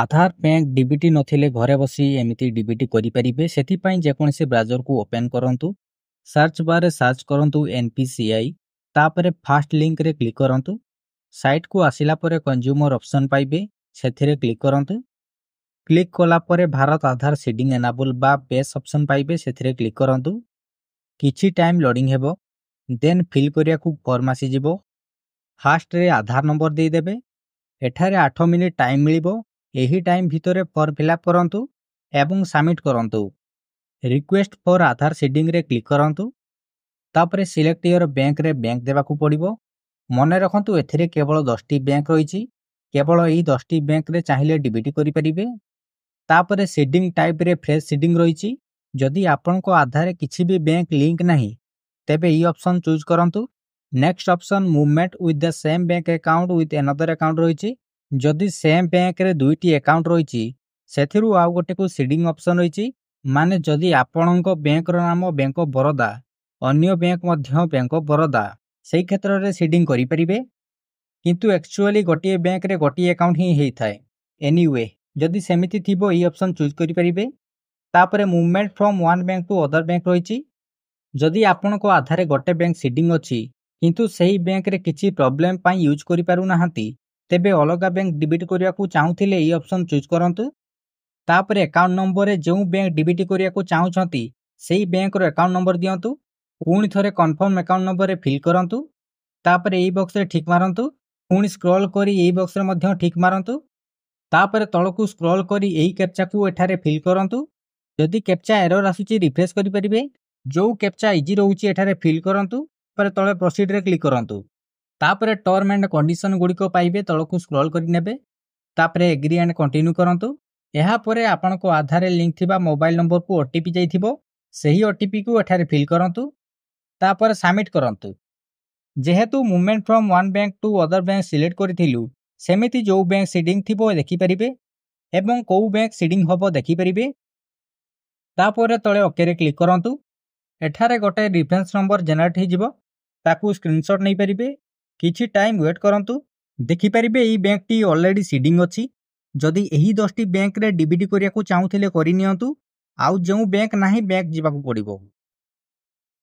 আধার bank DBT নথিলে ঘরে বসি এমিতি ডিবিটি করিপারিবে সেথিপাই যেকোনসি ব্রাউজরকু ওপেন করন্তু সার্চ বারে সার্চ করন্তু এনপিসিআই তাপরে ফার্স্ট লিঙ্করে ক্লিক করন্তু সাইটকু আসিলা পরে কনজ্যুমর অপসন পাইবে সেথিরে ক্লিক করন্তু ক্লিক কলা পরে ভারত আধার সিডিং এনাবল বা বেস অপসন পাইবে সেথিরে ক্লিক করন্তু কিছু টাইম লোডিং হেব দেন ফিল করিয়াকু ফর্ম আসিযিব ফার্স্টরে আধার নম্বর ଦେଇଦେବେ ଏଠାରେ ଆଠ ମିନିଟ୍ ଟାଇମ୍ ମିଳିବ ଏହି ଟାଇମ୍ ଭିତରେ ଫର୍ମ ଫିଲ୍ଅପ୍ କରନ୍ତୁ ଏବଂ ସବମିଟ୍ କରନ୍ତୁ ରିକ୍ୱେଷ୍ଟ ଫର୍ ଆଧାର ସିଡିଂରେ କ୍ଲିକ୍ କରନ୍ତୁ ତାପରେ ସିଲେକ୍ଟ ୟୋର୍ ବ୍ୟାଙ୍କରେ ବ୍ୟାଙ୍କ ଦେବାକୁ ପଡ଼ିବ ମନେ ରଖନ୍ତୁ ଏଥିରେ କେବଳ ଦଶଟି ବ୍ୟାଙ୍କ ରହିଛି କେବଳ ଏହି ଦଶଟି ବ୍ୟାଙ୍କରେ ଚାହିଁଲେ ଡିବିଟି କରିପାରିବେ ତାପରେ ସିଡିଂ ଟାଇପ୍ରେ ଫ୍ରେଶ୍ ସିଡିଂ ରହିଛି ଯଦି ଆପଣଙ୍କ ଆଧାରରେ କିଛି ବି ବ୍ୟାଙ୍କ ଲିଙ୍କ ନାହିଁ ତେବେ ଏହି ଅପସନ୍ ଚୁଜ୍ କରନ୍ତୁ next option movement with the same bank account with another account ରହିଛି ଯଦି ସେମ୍ ବ୍ୟାଙ୍କରେ ଦୁଇଟି ଆକାଉଣ୍ଟ ରହିଛି ସେଥିରୁ ଆଉ ଗୋଟେକୁ ସିଡିଂ ଅପସନ୍ ରହିଛି ମାନେ ଯଦି ଆପଣଙ୍କ ବ୍ୟାଙ୍କର ନାମ ବ୍ୟାଙ୍କ ଅଫ୍ ବରୋଦା ଅନ୍ୟ ବ୍ୟାଙ୍କ ମଧ୍ୟ ବ୍ୟାଙ୍କ ଅଫ୍ ବରୋଦା ସେହି କ୍ଷେତ୍ରରେ ସିଡିଂ କରିପାରିବେ କିନ୍ତୁ ଆକ୍ଚୁଆଲି ଗୋଟିଏ ବ୍ୟାଙ୍କରେ ଗୋଟିଏ ଆକାଉଣ୍ଟ ହିଁ ହେଇଥାଏ ଏନିୱେ ଯଦି ସେମିତି ଥିବ ଏଇ ଅପସନ୍ ଚୁଜ୍ କରିପାରିବେ ତାପରେ movement from one bank to other bank ରହିଛି ଯଦି ଆପଣଙ୍କ ଆଧାରେ ଗୋଟେ ବ୍ୟାଙ୍କ ସିଡିଂ ଅଛି କିନ୍ତୁ ସେହି ବ୍ୟାଙ୍କରେ କିଛି ପ୍ରୋବ୍ଲେମ୍ ପାଇଁ ୟୁଜ୍ କରିପାରୁନାହାନ୍ତି તેબે ઓલગા બેંક ડેબિટ કરિયાકુ ચાઉંતીલે ઈ ઓપ્શન ચુઝ કરંતું તાપરે એકાઉન્ટ નંબર રે જેઉ બેંક ડેબિટ કરિયાકુ ચાઉં છંતી સેઈ બેંક રે એકાઉન્ટ નંબર દિયંતું પૂણ થરે કન્ફર્મ એકાઉન્ટ નંબર રે ફિલ કરંતું તાપરે ઈ બોક્સ રે ઠીક મારંતું પૂણ સ્ક્રોલ કરી ઈ બોક્સ રે મધ્ય ઠીક મારંતું તાપરે તળકુ સ્ક્રોલ કરી ઈ કેપ્ચાકુ એટારે ફિલ કરંતું જોદી કેપ્ચા એરર આસું છી રિફ્રેશ કરી પડીબે જો કેપ્ચા ઈજી રહું છી એટારે ફિલ કરંતું પર તળે પ્રોસીડ રે ક્લિક કરંતું ତାପରେ ଟର୍ମ ଆଣ୍ଡ କଣ୍ଡିସନ୍ ଗୁଡ଼ିକ ପାଇବେ ତଳକୁ ସ୍କ୍ରଲ୍ କରିନେବେ ତାପରେ ଏଗ୍ରି ଆଣ୍ଡ କଣ୍ଟିନ୍ୟୁ କରନ୍ତୁ ଏହାପରେ ଆପଣଙ୍କ ଆଧାରରେ ଲିଙ୍କ୍ ଥିବା ମୋବାଇଲ୍ ନମ୍ବରକୁ ଓ ଟି ପି ଯାଇଥିବ ସେହି ଓ ଟି ପିକୁ ଏଠାରେ ଫିଲ୍ କରନ୍ତୁ ତାପରେ ସବମିଟ୍ କରନ୍ତୁ ଯେହେତୁ movement from one bank to other bank select କରିଥିଲୁ ସେମିତି ଯେଉଁ ବ୍ୟାଙ୍କ ସିଡିଂ ଥିବ ଦେଖିପାରିବେ ଏବଂ କେଉଁ ବ୍ୟାଙ୍କ ସିଡିଂ ହେବ ଦେଖିପାରିବେ ତାପରେ ତଳେ ଓକେରେ କ୍ଲିକ୍ କରନ୍ତୁ ଏଠାରେ ଗୋଟେ ରେଫରେନ୍ସ ନମ୍ବର ଜେନେରେଟ୍ ହୋଇଯିବ ତାକୁ ସ୍କ୍ରିନଶଟ୍ ନେଇପାରିବେ କିଛି ଟାଇମ୍ ୱେଟ୍ କରନ୍ତୁ ଦେଖିପାରିବେ ଏହି ବ୍ୟାଙ୍କଟି ଅଲରେଡ଼ି ସିଡ଼ିଂ ଅଛି ଯଦି ଏହି ଦଶଟି ବ୍ୟାଙ୍କରେ ଡିବିଟି କରିବାକୁ ଚାହୁଁଥିଲେ କରିନିଅନ୍ତୁ ଆଉ ଯେଉଁ ବ୍ୟାଙ୍କ ନାହିଁ ବ୍ୟାଙ୍କ ଯିବାକୁ ପଡ଼ିବ